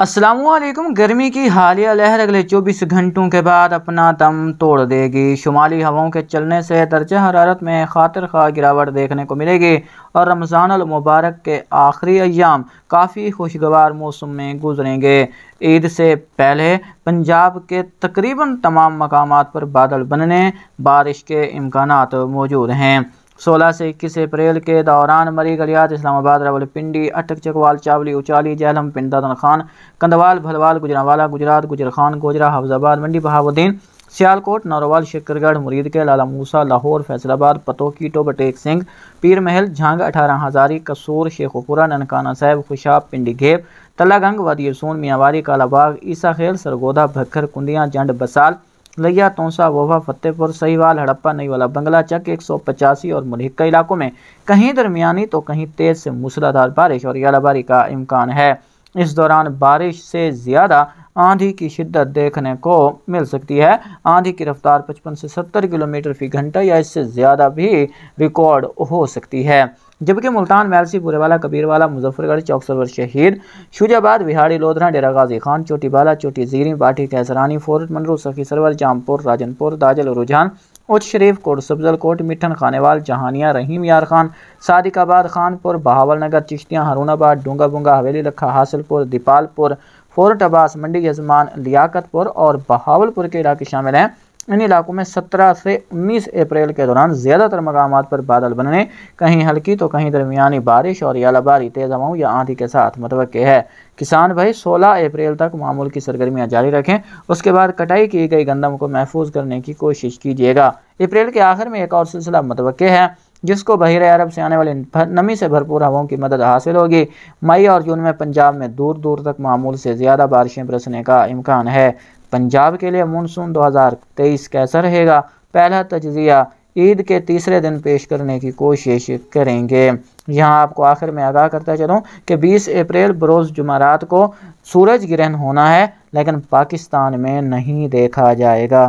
असलकम गर्मी की हालिया लहर अगले 24 घंटों के बाद अपना दम तोड़ देगी शुमाली हवाओं के चलने से दर्जा हरारत में खातर खा गिरावट देखने को मिलेगी और रमज़ान मुबारक के आखिरी अयाम काफ़ी खुशगवार मौसम में गुजरेंगे ईद से पहले पंजाब के तकरीबन तमाम मकाम पर बादल बनने बारिश के इम्कान मौजूद हैं सोलह से इक्कीस अप्रैल के दौरान मरी गलियात इस्लामाबाद रावलपिंडी अटक चकवाल चावली उचाली जहलम पिंदादन खान कंदवाल भलवाल गुजरावाला गुजरात गुजर खान गोजरा हाफजाबाद मंडी बहाबुद्दीन सियालकोट नौरवाल शिकरगढ़ मुरीद के लाला मूसा लाहौर फैसलाबाद पतोकी टोबटेक सिंह पीर महल झांग अठारह हज़ारी कसूर शेखपुरा ननकाना साहब खुशाब पिंडी घेब तलागंग सोन मियावारी कालाबाग ईसा खेल सरगोदा भक्खर कुंडियाँ जंड बसाल लिया तोसा वोवा फतेहपुर सहीवाल हड़प्पा नईवाला बंगला चक एक और मुनिका इलाकों में कहीं दरमियानी तो कहीं तेज़ से मूसलाधार बारिश और यालाबारी का इम्कान है इस दौरान बारिश से ज़्यादा आंधी की शिद्दत देखने को मिल सकती है आंधी की रफ्तार 55 से 70 किलोमीटर फी घंटा या इससे ज़्यादा भी रिकॉर्ड हो सकती है जबकि मुल्तान मैलसी बुरेवाला कबीरवाला मुजफ्फरगढ़ चौकसरवर शहीद शुजाबाद बिहारी लोधरा डेरा गाजी खान चोटी बाला चोटी जीरी बाटी कैसरानी फोर्ट मनरू सखी सरवर जामपुर राजनपुर दाजल रुझान उच शरीफ कोट सब्जल कोट मिठन खानेवाल जहानिया रहीम यार खान सादिकाबाद खानपुर बहावल नगर चिश्तियाँ हरूणाबाद डूंगा बुंगा हवेली लखा हासिलपुर दीपालपुर फोर्ट अब्बास मंडी यजमान लियाकतपुर और बहावलपुर के इलाके शामिल हैं इन इलाकों में 17 से 19 अप्रैल के दौरान ज़्यादातर मकाम पर बादल बनने कहीं हल्की तो कहीं दरमियानी बारिश और यालाबारी तेज़ हवाओं या आंधी के साथ मतव है किसान भाई 16 अप्रैल तक मामूल की सरगर्मियाँ जारी रखें उसके बाद कटाई की गई गंदम को महफूज करने की कोशिश कीजिएगा अप्रैल के आखिर में एक और सिलसिला मतवक़ है जिसको बहिर अरब से आने वाले नमी से भरपूर हवाओं की मदद हासिल होगी मई और जून में पंजाब में दूर दूर तक मामूल से ज़्यादा बारिशें बरसने का इम्कान है पंजाब के लिए मानसून 2023 कैसा रहेगा पहला तजिया ईद के तीसरे दिन पेश करने की कोशिश करेंगे यहाँ आपको आखिर में आगाह करता चलूँ कि 20 अप्रैल बरोज़ जुमारात को सूरज ग्रहण होना है लेकिन पाकिस्तान में नहीं देखा जाएगा